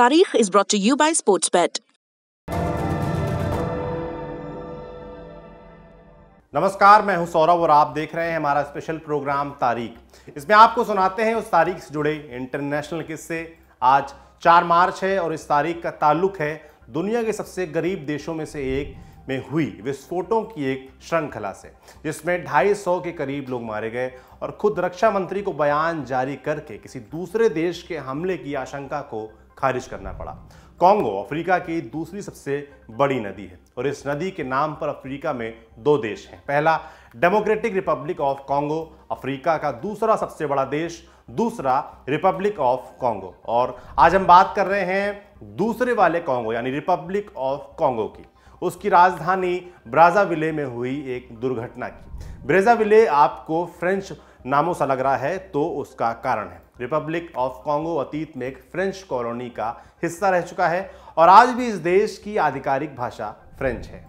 Tariq is brought to you by Sportsbet. नमस्कार मैं हूं सौरभ और आप देख रहे हैं हमारा स्पेशल प्रोग्राम तारीख इसमें आपको सुनाते हैं उस तारीख से जुड़े इंटरनेशनल किस्से आज 4 मार्च है और इस तारीख का ताल्लुक है दुनिया के सबसे गरीब देशों में से एक में हुई विस्फोटों की एक श्रृंखला से जिसमें 250 के करीब लोग मारे गए और खुद रक्षा मंत्री को बयान जारी करके किसी दूसरे देश के हमले की आशंका को खारिज करना पड़ा कॉन्गो अफ्रीका की दूसरी सबसे बड़ी नदी है और इस नदी के नाम पर अफ्रीका में दो देश हैं पहला Democratic Republic of Congo Africa का दूसरा सबसे बड़ा देश दूसरा रिपब्लिक ऑफ कॉन्गो और आज हम बात कर रहे हैं दूसरे वाले कॉन्गो यानी रिपब्लिक ऑफ कॉन्गो की उसकी राजधानी ब्राजाविले में हुई एक दुर्घटना की ब्रेजाविले आपको फ्रेंच नामों सा लग रहा है तो उसका कारण है रिपब्लिक ऑफ कॉन्गो अतीत में एक फ्रेंच कॉलोनी का हिस्सा रह चुका है और आज भी इस देश की आधिकारिक भाषा फ्रेंच है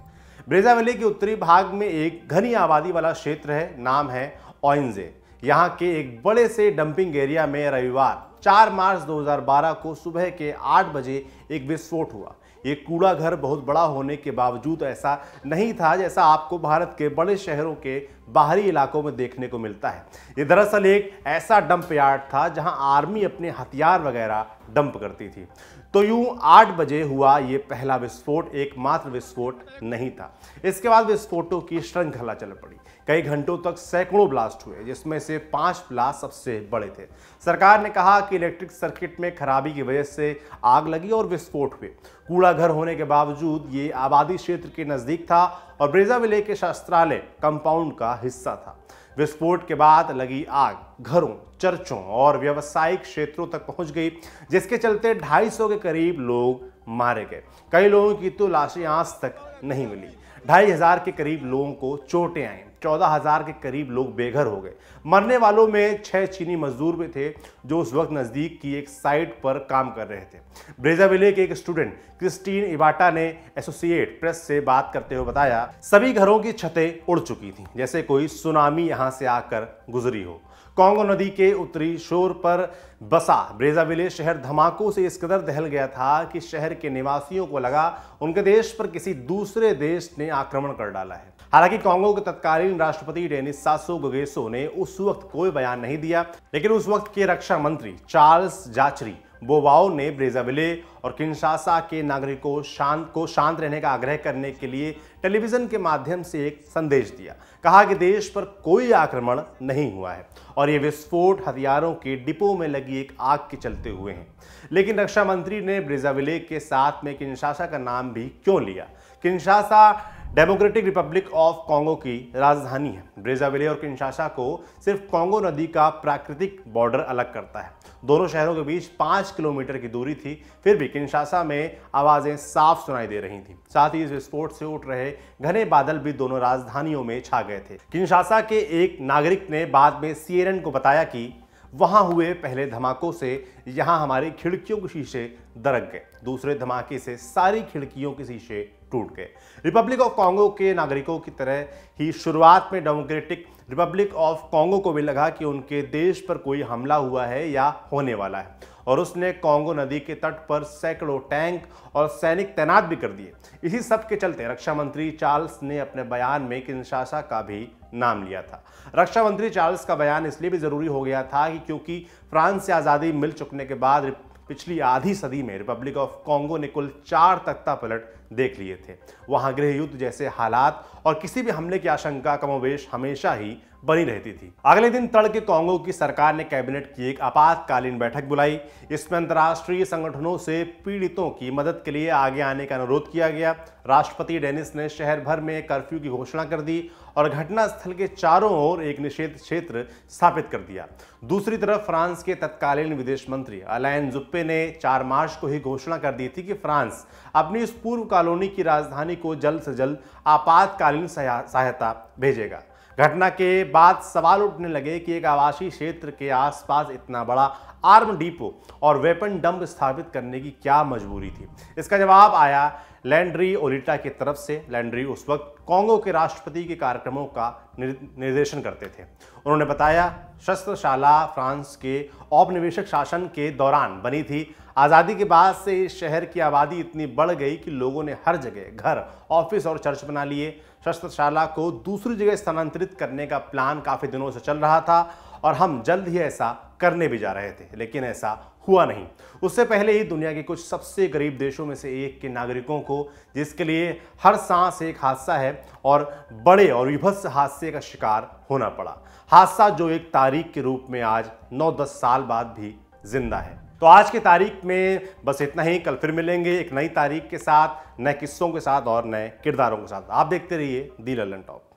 ब्रेजा वैली के उत्तरी भाग में एक घनी आबादी वाला क्षेत्र है नाम है ऑइंजे यहाँ के एक बड़े से डंपिंग एरिया में रविवार 4 मार्च 2012 को सुबह के 8 बजे एक विस्फोट हुआ ये कूड़ा घर बहुत बड़ा होने के बावजूद ऐसा नहीं था जैसा आपको भारत के बड़े शहरों के बाहरी इलाकों में देखने को मिलता है ये दरअसल एक ऐसा डंप यार्ड था जहां आर्मी अपने हथियार वगैरह डंप करती थी तो यूं 8 बजे हुआ ये पहला विस्फोट एकमात्र विस्फोट नहीं था इसके बाद विस्फोटों की श्रृंखला चल पड़ी कई घंटों तक सैकड़ों ब्लास्ट हुए जिसमें से पांच ब्लास्ट सबसे बड़े थे सरकार ने कहा कि इलेक्ट्रिक सर्किट में खराबी की वजह से आग लगी और विस्फोट हुए कूड़ा घर होने के बावजूद ये आबादी क्षेत्र के नज़दीक था और ब्रेजा विले के शस्त्रालय कंपाउंड का हिस्सा था विस्फोट के बाद लगी आग घरों चर्चों और व्यावसायिक क्षेत्रों तक पहुंच गई जिसके चलते 250 के करीब लोग मारे गए कई लोगों की तो लाशें आज तक नहीं मिली ढाई हजार के करीब लोगों को चोटें आईं चौदह हज़ार के करीब लोग बेघर हो गए मरने वालों में छः चीनी मजदूर भी थे जो उस वक्त नज़दीक की एक साइट पर काम कर रहे थे ब्रेजाविले के एक स्टूडेंट क्रिस्टीन इबाटा ने एसोसिएट प्रेस से बात करते हुए बताया सभी घरों की छतें उड़ चुकी थी जैसे कोई सुनामी यहाँ से आकर गुजरी हो कांगो नदी के उत्तरी शोर पर बसा ब्रेजाविले शहर धमाकों से इस कदर दहल गया था कि शहर के निवासियों को लगा उनके देश पर किसी दूसरे देश ने आक्रमण कर डाला है हालांकि कांगो के तत्कालीन राष्ट्रपति डेनिस सासो गोगेसो ने उस वक्त कोई बयान नहीं दिया लेकिन उस वक्त के रक्षा मंत्री चार्ल्स जाचरी बोवाओ ने ब्रेजाविले और किन्शासा के नागरिकों शांत को शांत रहने का आग्रह करने के लिए टेलीविज़न के माध्यम से एक संदेश दिया कहा कि देश पर कोई आक्रमण नहीं हुआ है और ये विस्फोट हथियारों के डिपो में लगी एक आग के चलते हुए हैं लेकिन रक्षा मंत्री ने ब्रिजाविले के साथ में किन्शासा का नाम भी क्यों लिया Kinshasa Democratic Republic of Congo की राजधानी है ब्रेजाविले और किन्शासा को सिर्फ कांगो नदी का प्राकृतिक बॉर्डर अलग करता है दोनों शहरों के बीच पाँच किलोमीटर की दूरी थी फिर भी किनशासा में आवाज़ें साफ सुनाई दे रही थी साथ ही इस विस्फोट से उठ रहे घने बादल भी दोनों राजधानियों में छा गए थे किनशासा के एक नागरिक ने बाद में सीएनएन को बताया कि वहां हुए पहले धमाकों से यहां हमारी खिड़कियों के शीशे दरक गए दूसरे धमाके से सारी खिड़कियों के शीशे टूट गए रिपब्लिक ऑफ कांगो के नागरिकों की तरह ही शुरुआत में डेमोक्रेटिक रिपब्लिक ऑफ कांगो को भी लगा कि उनके देश पर कोई हमला हुआ है या होने वाला है और उसने कांगो नदी के तट पर सैकड़ों टैंक और सैनिक तैनात भी कर दिए इसी सब के चलते रक्षा मंत्री चार्ल्स ने अपने बयान में किन्शासा का भी नाम लिया था रक्षा मंत्री चार्ल्स का बयान इसलिए भी ज़रूरी हो गया था कि क्योंकि फ्रांस से आज़ादी मिल चुकने के बाद पिछली आधी सदी में रिपब्लिक ऑफ कांगो ने कुल चार तख्ता पलट देख लिए थे वहां गृह युद्ध जैसे हालात और किसी भी हमले की आशंका कमोवेश हमेशा ही बनी रहती थी अगले दिन तड़के कांगो की सरकार ने कैबिनेट की एक आपातकालीन बैठक बुलाई इसमें अंतर्राष्ट्रीय संगठनों से पीड़ितों की मदद के लिए आगे आने का अनुरोध किया गया राष्ट्रपति डेनिस ने शहर भर में कर्फ्यू की घोषणा कर दी और घटनास्थल के चारों ओर एक निषेध क्षेत्र स्थापित कर दिया दूसरी तरफ फ्रांस के तत्कालीन विदेश मंत्री अलायन जुप्पे ने 4 मार्च को ही घोषणा कर दी थी कि फ्रांस अपनी इस पूर्व कॉलोनी की राजधानी को जल्द से जल्द आपातकालीन सहायता भेजेगा घटना के बाद सवाल उठने लगे कि एक आवासीय क्षेत्र के आसपास इतना बड़ा आर्म डिपो और वेपन डंप स्थापित करने की क्या मजबूरी थी इसका जवाब आया लैंड्री ओलिटा की तरफ से लैंड्री उस वक्त कांगो के राष्ट्रपति के कार्यक्रमों का निर्देशन करते थे उन्होंने बताया शस्त्रशाला फ्रांस के औपनिवेशक शासन के दौरान बनी थी आज़ादी के बाद से इस शहर की आबादी इतनी बढ़ गई कि लोगों ने हर जगह घर ऑफिस और चर्च बना लिए शस्त्रशाला को दूसरी जगह स्थानांतरित करने का प्लान काफ़ी दिनों से चल रहा था और हम जल्द ही ऐसा करने भी जा रहे थे लेकिन ऐसा हुआ नहीं उससे पहले ही दुनिया के कुछ सबसे गरीब देशों में से एक के नागरिकों को जिसके लिए हर सांस एक हादसा है और बड़े और विभत्स हादसे का शिकार होना पड़ा हादसा जो एक तारीख के रूप में आज 9-10 साल बाद भी जिंदा है तो आज की तारीख में बस इतना ही कल फिर मिलेंगे एक नई तारीख के साथ नए किस्सों के साथ और नए किरदारों के साथ आप देखते रहिए दी लल्लन टॉप